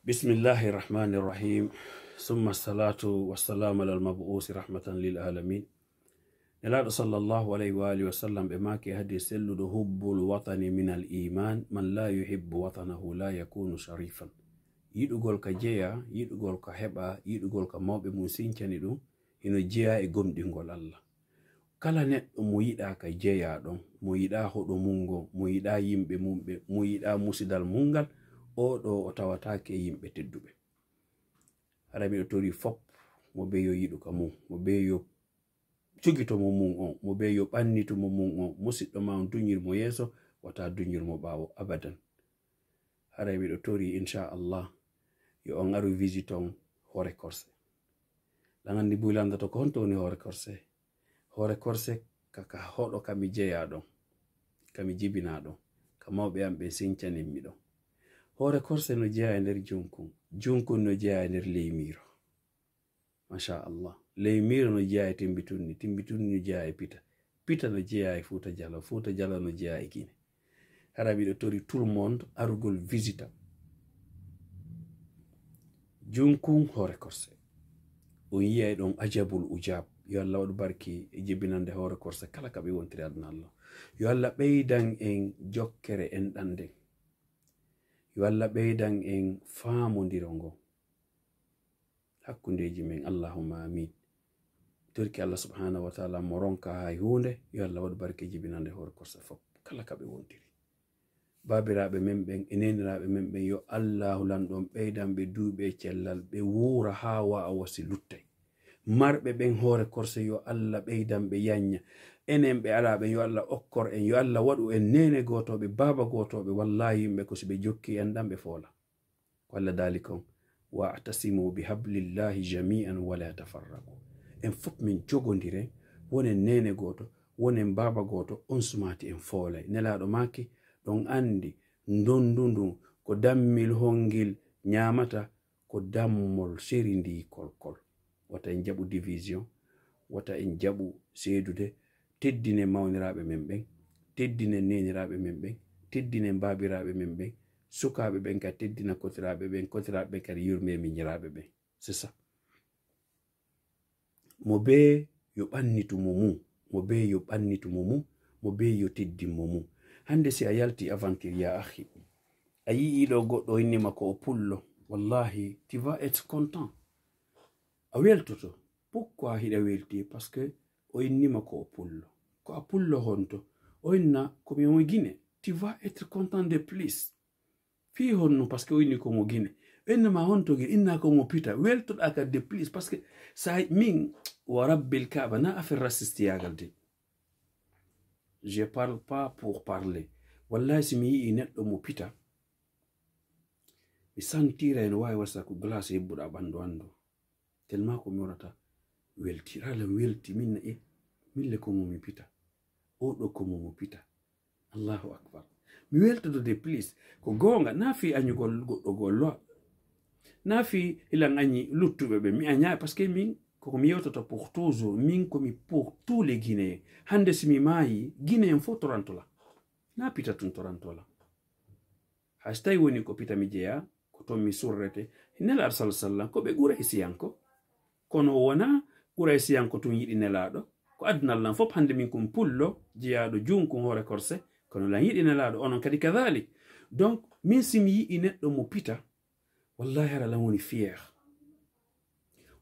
بسم الله الرحمن الرحيم ثم الصلاة والسلام على المبعوث رحمة للعالمين نلاد صلى الله عليه وآله وسلم بما هدي سلد حب الوطن من الإيمان من لا يحب وطنه لا يكون شريفا yiɗugol ka jeya yiɗugol ka heɓa yiɗugol ka mawɓe mum sincani ɗum ino jeya e gomɗingol allah kala neɗɗo mo yiɗa ka jeya ɗon mo yiɗa hoɗo mum ngo mo yiɗa yimɓe mumɓe mo yiɗa musidal mum ngal o ɗo o tawatake yimɓe tedduɓe hara miɗo tori fop mo be yo yiɗuka mum mo be yo cugitomo mum on mo be yo ɓannitomo mum on musiɗɗo ma duñirmo yeeso wata duñirmo ɓawo abadan hara miɗo tori inchallah yo on aru visite on hoore corse lagandi buylandato ko honto woni hoore corse hoore corse kaka hoɗo kami jeeya ɗon kami jibina ɗon ka mawɓe am ɓe sencanimmi ɗon hoore korse no jeeya e nder junkun junkun no jeeya e nder leymiiro macha allah leymiiro no jeeya e timbitunni timbitunni no jeeya e pita pita no jeeya e fuuta jalo fuuta jalo no jeeya e kine hara mbiɗo tori tout le monde arugol visita junkun hoore korse o yiyay ɗon ajabul ujab yo allah waɗu barki e jibinande hoore korse kala ka ɓe wontiri aduna allah yo allah ɓeydan en jokkere enɗan nden yo allah ɓeydan en faamodirongo hakkundeji men allahuma amin torki allah subhanahu wataala mo ronka ha hunde yo allah waɗu barke jibinande horkosa fof kala ka ɓe wontiri babiraɓe men ɓen e neniraɓe men ɓen yo allahu lanɗon ɓeydan ɓe duuɓe e cellal ɓe wuura ha wa'a wasi luttay marɓe ɓen hoore korse yo allah ɓeydan ɓe yanña enen ɓe alaɓe yo allah okkor en yo allah waɗu en nene gotoɓe baba gotoɓe wallahi yimɓe ko soɓe jokki en ɗan ɓe foola ko allah dali kon watasimu bihablillahi jamian wala tafarraku en fof min jogodiren wonen nene goto wonen baba goto on sumati en foolay nelaɗo maki ɗon andi dondu ndun ko dammil hongil nyamata ko dammol seri ndi kolkol wata en jaɓu division wata en jaɓu seedude teddine mawniraaɓe men ɓen teddine neniraaɓe men ɓen teddine mbaabiraaɓe men ɓen sukaaɓe ɓen kadi teddina kotiraaɓe ɓen kotiraaɓe ɓen kadi yurme miñiraaɓe ɓen c'est ça mo bee yo ɓannitumo mum mo bee yo ɓannitumo mum mo bee yo teddinmo mum hannde si a yalti avantir ya ahi a yi'iiɗo goɗɗo innima ko o pullo wallahi tu va être content a weltoto pourquoi hiɗa welti par ce que o innima ko pullo Ko pullo honto, o inna come mwingine, tu vas être content de plus. Fi honno parce que o inni ko mwingine. إنما هونتوجي إنها pita. ويلتون أكاد دي بليز باسكو sa ming ورب الكعبة na في الراسست ya je parle pas pour parler wallahi si mi inet neɗɗo mo pita mi santira en wawi wasa ko glace yebbuɗo a ɓandu ko mi welti ala welti minna e eh, mille ko mo mi pita o do ko mo mo pita allahu akbar mi do de please ko gonga na fi añugol goɗɗo golloa na fi ilan añi luttuɓe ɓe mi anya parce que min ko mi yoto to pour toujours min ko mi pour tous les guinéens hande simi maayi guinéen fo torantola na pita tun torantola hay so woni ko pita mi jeeya ko to mi surrete nela arsala sallam ko ɓe ɓura isiyanko kono wona kuraysiyan ko tun yiɗi nelaɗo ko adunallan fof hande min kum pullo jeyaɗo junkum hoore korse kono lan yiɗi nelaɗo onon kadi kadhalik donc min simi yi'i neɗɗo mo pita wallahi aralan woni fier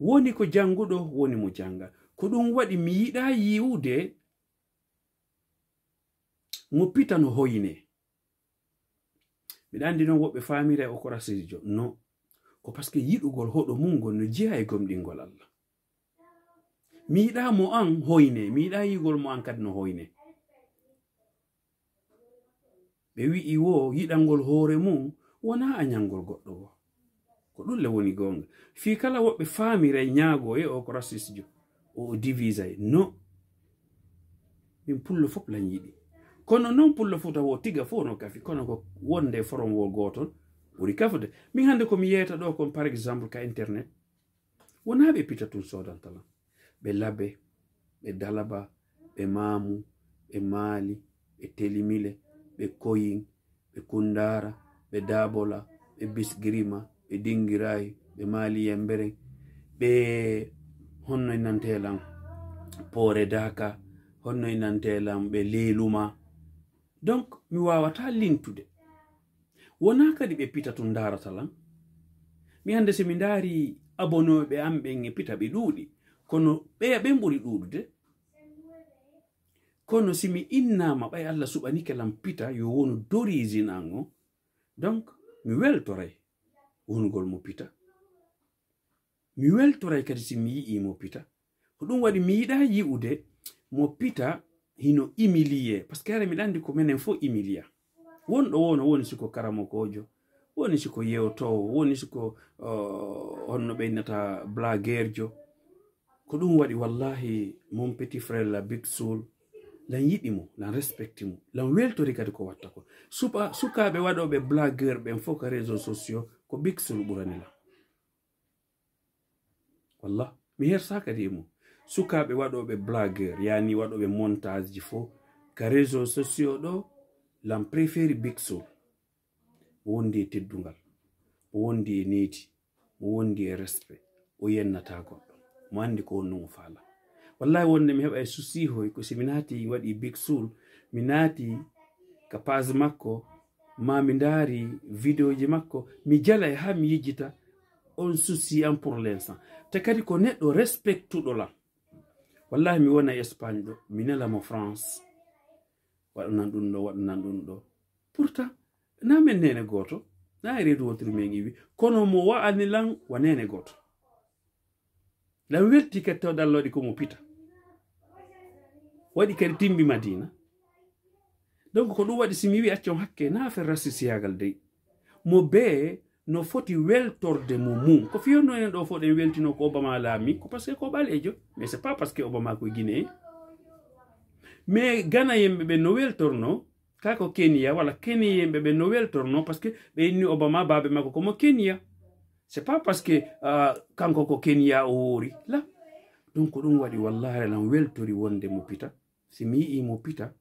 woni ko janguɗo woni mo janga ko ɗum waɗi mi yiɗa yiwde mo pita no hoyne mbiɗa andi noon woɓɓe famira e okorasijo no ko par ce que yiɗugol hoɗo mum ngol no jeeya e gomɗingol allah mi yiɗa mo an hoyne mi yiɗa yigol mo an kadi no hoyne ɓe wi'i wo yiɗalngol hoore mum wona a nyalgol goɗɗo wo ko ɗulle woni gonga fi kala woɓɓe faamiray nyaago e o ko rasis jo o divisa no min pullo fof lan yiɗi kono noon pullo fota wo tiga fo no kafi kono ko wonde forom wo gooton ɓuri kafude min hannde komi yeeta ɗo kon par exemple ka internet wona ɓe pita tun sodantalan ɓe labe ɓe dalaba ɓe maamu ɓe maali ɓe telimile ɓe koyin ɓe kundara ɓe dabola ɓe bisgirima ɓe dingirayi ɓe maali yembere ɓe honnoy e nantelam poore daka honnoy e nantelam ɓe leluma donc mi wawata lintude wona kadi ɓe pita tun darata lan mi hande somi ndaari abonoɓe amɓen e pita ɓe ɗuuɗi kono ɓeya ɓen ɓuri ɗuɗude kono simi innama ɓay allah suɓanike lam pita yo wonu dorisine an o donc mi weltoray wongol mo pita mi weltoray kadi simi yi'i mo pita ko ɗum waɗi mi yiɗa yi'ude mo pita hino imilie par ce que hare miɗa andi ko minen fo imilia wonɗo wono woni siko karamokojo woni siko yewtowo woni siko uh, honno ɓennata blaguerejo ko ɗum waɗi wallahi mon petit frère la big soul la yidi mo la respecti mo lan weltori kadi ko watta ko suka suka be wado be blagueur be fo ko réseaux sociaux ko big soul burani la wallah mi her saka di mo suka be wado be blagueur yani wado be montage di fo ka réseaux sociaux do la préféri big soul wondi e teddungal wondi e neeti wondi e respect o yennata goddo mo andi ko wonno mo faala wallahi wonde mi eh, heɓa e hoy ko somi naati waɗi big sul mi naati ka page makko ma mi ndaari vidéo ji makko mi jala e ha mi yijjita on susi an pour instant te kadi ko neɗɗo respectuɗo lam wallahi mi wona espagne ɗo mi nelamo france waɗanan ɗum ɗo waɗanan ɗum ɗo pourtant na men nene goto na e reedu wontiri men iwi kono mo wa'ani lan wa nene goto nde welti kettowɗo allah waɗi komo pita waɗi kadi timmi madina donc ko ɗum waɗi simi wi accon hakke na affaire rassisiyagal dey mo bee no foti weltorde mo mum ko fiyonno enen ɗo fof ɗen weltino ko obama laami ko par ce que ko ɓaleejo mais c'est pas parce que obama ko guinée mais gana yimɓe ɓe no weltorno ka ko kenya wala kenya yimɓe ɓe no weltorno par ce que ɓe inni obama baaɓe makko komo kenya c'est pas parce que uh, kanko ko kenya o wori la ɗum ko ɗum waɗi wallahi alan weltori wonde mo pita si mi yii mo pita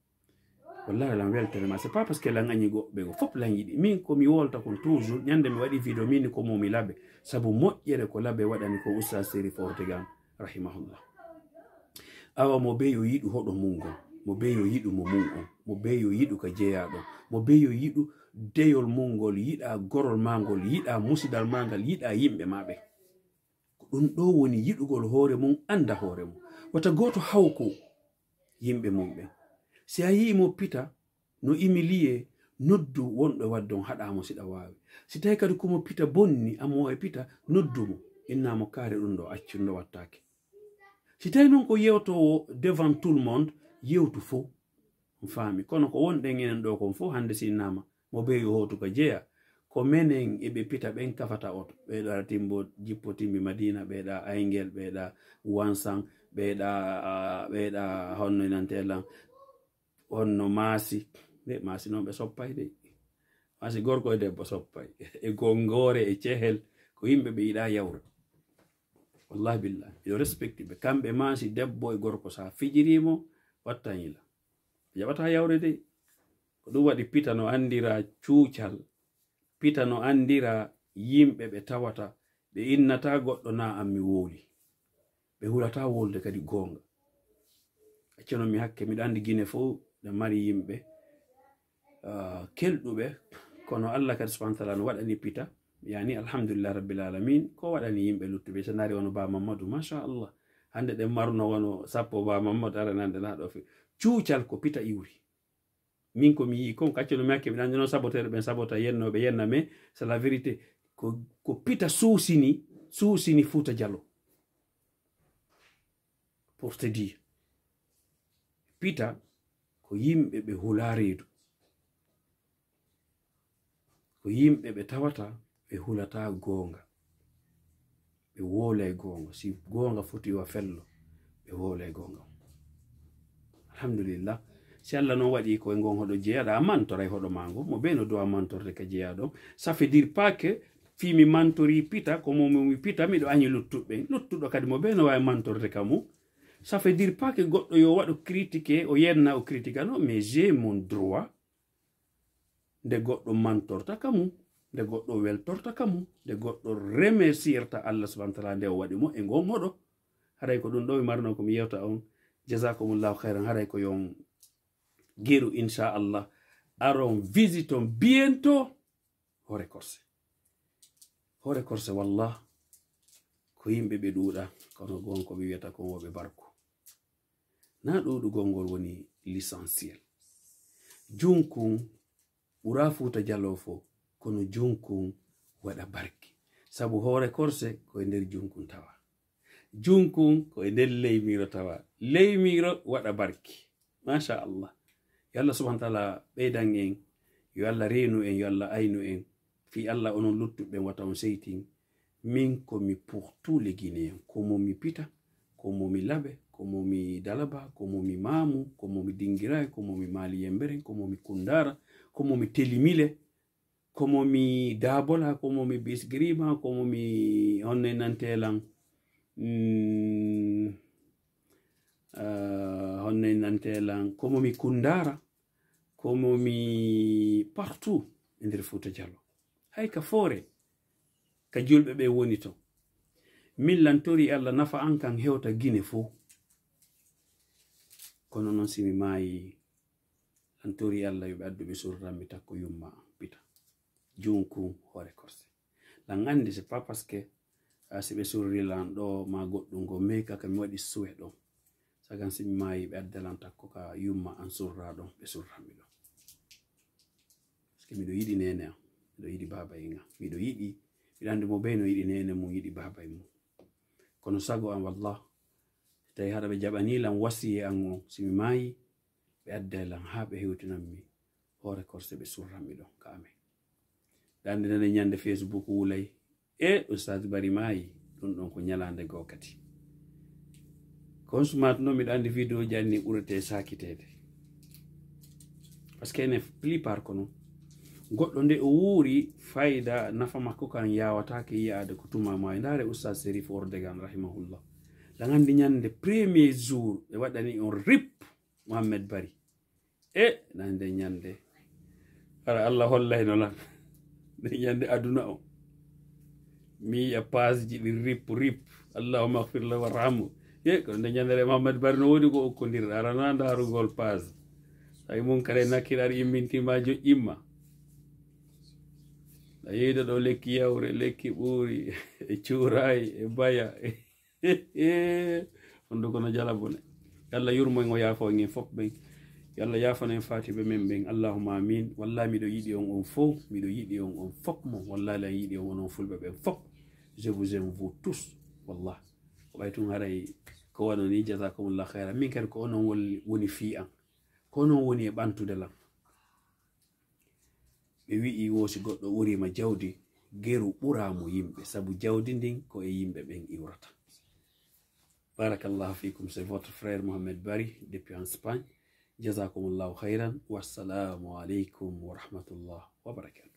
wallahi alan weltori ma c'est pas parce que lan añi goɓɓe go fof lan yiɗi min komi wolta kon toujours ñande mi waɗi vidéo min ko momi labe sabu moƴƴere ko labe waɗani ko ustad séri fortegan rahimahullah awa mo be yo yiɗu hoɗo mum gon mo be yo yiɗu mo mum on mo be yo yiɗu ka jeeyaɗo mo be yo yiɗu deyol mongol yiɗa gorol ma ngol yiɗa musidal ma ngal yiɗa yimɓe maɓe ko ɗum ɗo woni yiɗugol hoore mum anda hoore mum wata goto hawko yimɓe mumɓen si a yimo pita no imiliye noddu wonɗo waddon haɗamo siɗa wawi si tawi kadi komo pita bonni amo e pita noddumo innamo kaari ɗum ɗo accunɗo wattake si tawi noon ko yewtowo devant tout le monde yewtu fo fami kono ko wonɗen enen ɗo kon fo hande si innama mo bewi hotuka jeeya ko menen eɓe pita ɓen kafata oto ɓeɗa timbo jippotimbi madina ɓeɗa aygel ɓeɗa wansan ɓeɗa ɓeɗa honno e nantelan e honno maasi de maasi noon ɓe soppay de maasi gorko e debbo soppay e gongore e cehel ko yimɓe ɓe yiɗa yawra wallahi billahi mbiɗo respecti ɓe kamɓe maasi debbo e gorko sa fijirimo wattan yila jaɓata yawre dey ko ɗum waɗi pita no andira cuucal pita no andira yimɓe ɓe tawata ɓe innata goɗɗo na am mi wooli ɓe hulata wolde kadi goonga accanon mi hakke miɗo andi guine fo ɗe mari yimɓe ah, kelɗuɓe kono allah kadi subahana taala no waɗani pita yani alhamdulillah rabbilalamin ko waɗani yimɓe luttuɓe so nari wono ba mamadou machallah hande ɗe marno wono sappo ba mamadou aranande naɗo fe cuucal ko pita iwri min komi yii kon kaccelu mi hakke mi nanndino saboteere ɓen sabota yennoɓe yenna me c'est la vérité ko, ko pita suusini suusini fuuta diallo pour te dire pita ko yimɓe ɓe hulaareedu ko yimɓe ɓe tawata ɓe hulata goonga ɓe woola e goonga si goonga foti wa fello ɓe woola e goonga alhamdulillah si allah noon waɗi koye ngon hoɗo jeyaɗa a mantora e hoɗo mango mo ɓe no dowa mantorde ka jeeya ɗon sa fe dire pas que fimi mantori pita ko momomi pita miɗo añi luttuɓɓe luttuɗo kadi mo ɓe no wawi mantorde ka mum sa fe dire pas que goɗɗo yo waɗo critiqué o yenna o critiqua no mais j'ai mon droit nde goɗɗo mantorta ka mum nde goɗɗo weltorta ka mum nde goɗɗo remercierta allah subahana taala nde o waɗi mo e ngon hoɗo haɗay ko ɗum ɗo mi marno komi yewta on jasakumullahu hayran haɗay ko yon geru inchallah aron visiton bientôt hore corse hore corse wallah ko yimɓe ɓe ɗuuɗa kono gon ko ɓe wiyata kon woɓe barku na ɗuɗugol ngol woni licentiel junkun ɓura fuuta jalow fo kono junkun waɗa barki sabu hoore corse koye nder junkun tawa junkun koye nder leymiro tawa leymiro waɗa barki machallah yo allah subhana taala ɓeydan en yo allah reenu en yo allah aynu en fi allah onon luttuɓen wata on seytin min komi pour tout le guinéen komomi pita komomi laɓe komomi dalaba komomi maamu komomi dingiray komomi maali yemberen komomi kundara komomi telimile komomi dabola komomi bisgrima komomi onne nantelan mm, Eh, honne nantelan komomi kundara komomi partout e nder fouta diallo hay ka foore ka julɓe ɓe woni to min lantori allah nafa an kan hewta guine fou kono noon simi maayi lantori allah yoɓe addumi surranmi takko yumma an pita junku hoore korse lan andi c'est pas par ce que si ɓe surri lan ɗo ma goɗɗum go meyka kami waɗi suwe ɗon sagan simi mayi ɓe addalan takko ka yumma an surra ɗon ɓe surrami ɗon pasque miɗo yiɗi nene am miɗo yiɗi babaye ngam miɗo yiɗi mbiɗa andi mo ɓey no yiɗi nene mum yiɗi babaye mum kono sago am wallah so tawi haɗa ɓe jaɓanilam wasiye an on simi mayi ɓe addalan e ha ɓe hewtinanmi hoore korse ɓe surranmi ɗon ka amen ɗande nane ñande facebook wulay e ustade bari mayi ɗum ɗon ko ñalande gokati on sumat noon mbiɗo anndi video ji anni ɓurete sakiteede par ce que ene plipar ko noon goɗɗo nde o wuuri fayida nafa makko kan yawatake yiyaade ko tuma maayi ndaare oustad sérif ordegan rahimahullah da nganndi ñannde premier jour ɓe waɗani on rip mohammed bari e nan nde ñannde ara allah hollayno lan nde ñannde aduna o mi yiya page ji ɗi rip rip allahuma afirlah warhamu nde ñandere mamadi bari no woodi ko okkodir arana ndaarugol page ay mum kare nakkiɗar immintima joƴƴimma a yeyda ɗo lekki yawre lekki ɓuuri e cuuray e baya honduko no jala bone yalla yurmo en o yaafo en en fof ɓen yalla yaafano en fatiɓe men ɓen allahuma amin wallah miɗo yiɗi on on fo miɗo yiɗi on on fop mo wallali an yiɗi on onon fulɓe ɓen fop je vous aime vous tous wallah o ɓay tun haray kowano ni jasakumullah hayra min kadi ko onon woni fi an ko onon woni e ɓantude lam ɓe wi'i wosi goɗɗo ɓurima jawdi geru ɓuramo yimɓe saabu jawdi ndin ko e yimɓe ɓen iwrata barakallahu fikum c'est votre frère mohamed bari depuis en spagne jasakumullahu hayran wassalamu aleykum wa rahmatullah wa barakatu